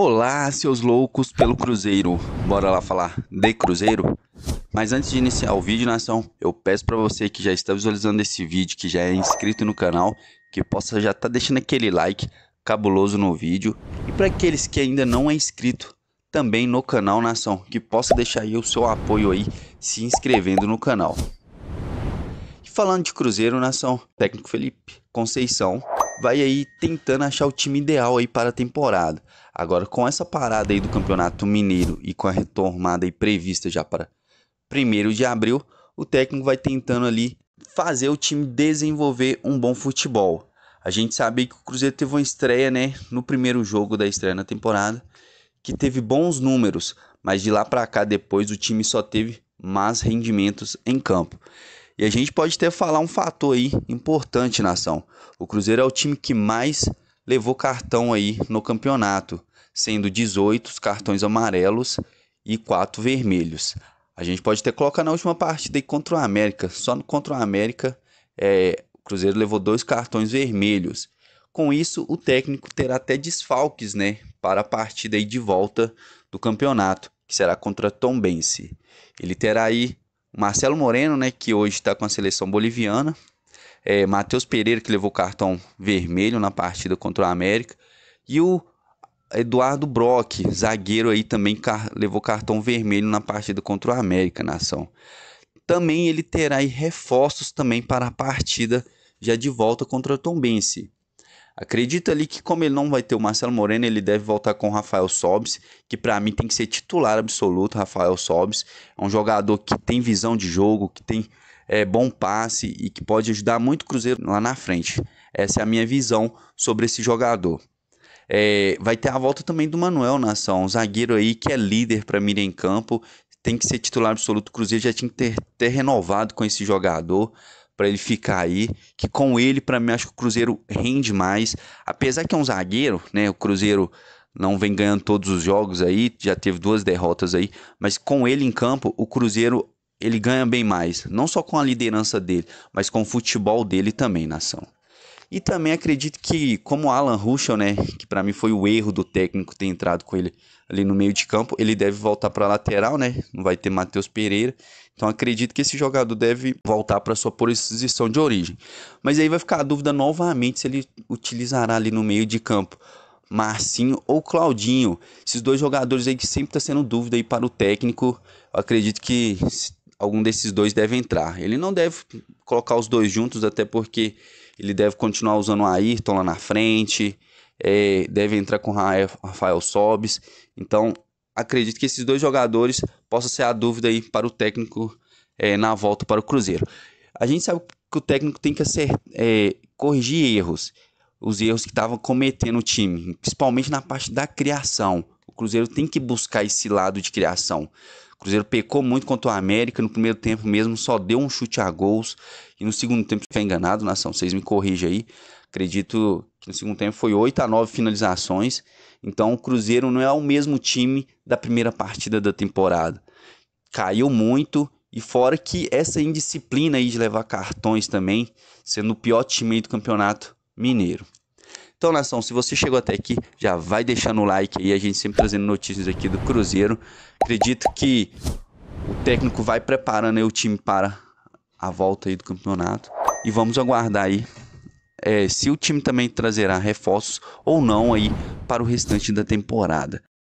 Olá, seus loucos pelo Cruzeiro. Bora lá falar de Cruzeiro? Mas antes de iniciar o vídeo, nação, eu peço para você que já está visualizando esse vídeo, que já é inscrito no canal, que possa já estar tá deixando aquele like cabuloso no vídeo. E para aqueles que ainda não é inscrito também no canal, nação, que possa deixar aí o seu apoio aí se inscrevendo no canal. E falando de Cruzeiro, nação, técnico Felipe Conceição vai aí tentando achar o time ideal aí para a temporada. Agora, com essa parada aí do Campeonato Mineiro e com a retomada aí prevista já para 1 de abril, o técnico vai tentando ali fazer o time desenvolver um bom futebol. A gente sabe que o Cruzeiro teve uma estreia, né, no primeiro jogo da estreia na temporada, que teve bons números, mas de lá para cá depois o time só teve mais rendimentos em campo. E a gente pode até falar um fator aí importante na ação. O Cruzeiro é o time que mais levou cartão aí no campeonato, sendo 18 cartões amarelos e 4 vermelhos. A gente pode até colocar na última partida aí contra o América. Só no contra o América, é, o Cruzeiro levou dois cartões vermelhos. Com isso, o técnico terá até desfalques, né, para a partida aí de volta do campeonato, que será contra Tom Tombense. Ele terá aí Marcelo Moreno, né, que hoje está com a seleção boliviana. É, Matheus Pereira, que levou cartão vermelho na partida contra o América. E o Eduardo Brock, zagueiro aí também car levou cartão vermelho na partida contra o América na ação. Também ele terá reforços também para a partida já de volta contra o Tombense. Acredito ali que como ele não vai ter o Marcelo Moreno, ele deve voltar com o Rafael Sobis, que para mim tem que ser titular absoluto, Rafael Sobis. É um jogador que tem visão de jogo, que tem é, bom passe e que pode ajudar muito o Cruzeiro lá na frente. Essa é a minha visão sobre esse jogador. É, vai ter a volta também do Manuel Nação, um zagueiro aí que é líder para mim em campo, tem que ser titular absoluto. O Cruzeiro já tinha que ter, ter renovado com esse jogador para ele ficar aí, que com ele, para mim, acho que o Cruzeiro rende mais. Apesar que é um zagueiro, né? O Cruzeiro não vem ganhando todos os jogos aí, já teve duas derrotas aí, mas com ele em campo, o Cruzeiro ele ganha bem mais, não só com a liderança dele, mas com o futebol dele também, nação. Na e também acredito que, como Alan Ruschel, né, que para mim foi o erro do técnico ter entrado com ele ali no meio de campo, ele deve voltar para lateral, né? Não vai ter Matheus Pereira. Então acredito que esse jogador deve voltar para sua posição de origem. Mas aí vai ficar a dúvida novamente se ele utilizará ali no meio de campo Marcinho ou Claudinho. Esses dois jogadores aí que sempre está sendo dúvida aí para o técnico. acredito que algum desses dois deve entrar. Ele não deve colocar os dois juntos, até porque ele deve continuar usando o Ayrton lá na frente. É, deve entrar com o Rafael Sobis. Então, acredito que esses dois jogadores possam ser a dúvida aí para o técnico é, na volta para o Cruzeiro. A gente sabe que o técnico tem que acertar, é, corrigir erros, os erros que estavam cometendo o time, principalmente na parte da criação. O Cruzeiro tem que buscar esse lado de criação. O Cruzeiro pecou muito contra o América. No primeiro tempo mesmo só deu um chute a gols. E no segundo tempo, se enganado, Nação, vocês me corrijam aí. Acredito que no segundo tempo foi 8 a 9 finalizações. Então o Cruzeiro não é o mesmo time da primeira partida da temporada. Caiu muito e fora que essa indisciplina aí de levar cartões também, sendo o pior time do campeonato mineiro. Então, nação, se você chegou até aqui, já vai deixando o like aí. A gente sempre trazendo notícias aqui do Cruzeiro. Acredito que o técnico vai preparando o time para a volta aí do campeonato. E vamos aguardar aí é, se o time também trazerá reforços ou não aí para o restante da temporada.